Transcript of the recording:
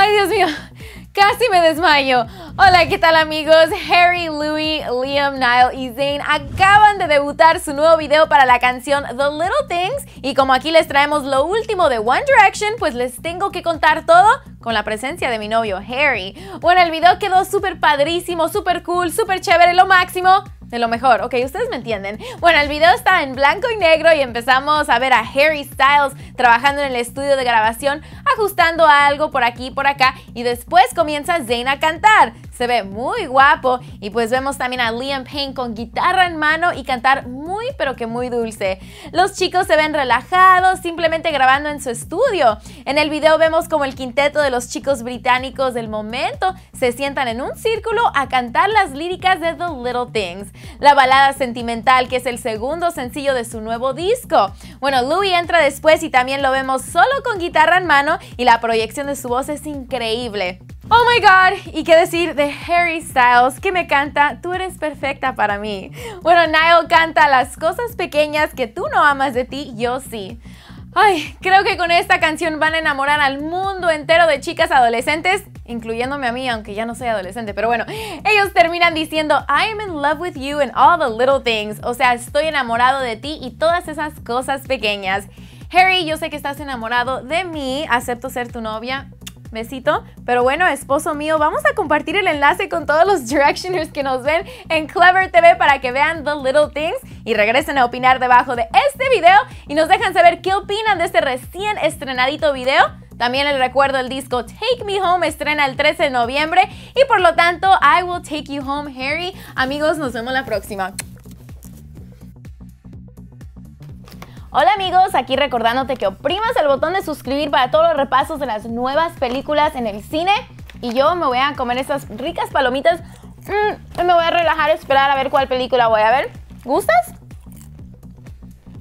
Ay, Dios mío, casi me desmayo. Hola, ¿qué tal amigos? Harry, Louis, Liam, Niall y Zayn acaban de debutar su nuevo video para la canción The Little Things y como aquí les traemos lo último de One Direction, pues les tengo que contar todo con la presencia de mi novio Harry. Bueno, el video quedó súper padrísimo, súper cool, súper chévere, lo máximo. De lo mejor, ok, ustedes me entienden. Bueno, el video está en blanco y negro y empezamos a ver a Harry Styles trabajando en el estudio de grabación, ajustando algo por aquí y por acá y después comienza Zayn a cantar. Se ve muy guapo y pues vemos también a Liam Payne con guitarra en mano y cantar pero que muy dulce. Los chicos se ven relajados, simplemente grabando en su estudio. En el video vemos como el quinteto de los chicos británicos del momento se sientan en un círculo a cantar las líricas de The Little Things, la balada sentimental que es el segundo sencillo de su nuevo disco. Bueno, Louis entra después y también lo vemos solo con guitarra en mano y la proyección de su voz es increíble. Oh my god, y qué decir de Harry Styles, que me canta Tú eres perfecta para mí. Bueno, Niall canta las cosas pequeñas que tú no amas de ti, yo sí. Ay, creo que con esta canción van a enamorar al mundo entero de chicas adolescentes, incluyéndome a mí, aunque ya no soy adolescente, pero bueno, ellos terminan diciendo I am in love with you and all the little things, o sea, estoy enamorado de ti y todas esas cosas pequeñas. Harry, yo sé que estás enamorado de mí, acepto ser tu novia, Besito. Pero bueno, esposo mío, vamos a compartir el enlace con todos los Directioners que nos ven en Clever TV para que vean The Little Things y regresen a opinar debajo de este video y nos dejan saber qué opinan de este recién estrenadito video. También les recuerdo el disco Take Me Home estrena el 13 de noviembre y por lo tanto I Will Take You Home Harry. Amigos, nos vemos la próxima. Hola amigos, aquí recordándote que oprimas el botón de suscribir para todos los repasos de las nuevas películas en el cine. Y yo me voy a comer esas ricas palomitas. Y mm, me voy a relajar, esperar a ver cuál película voy a ver. ¿Gustas?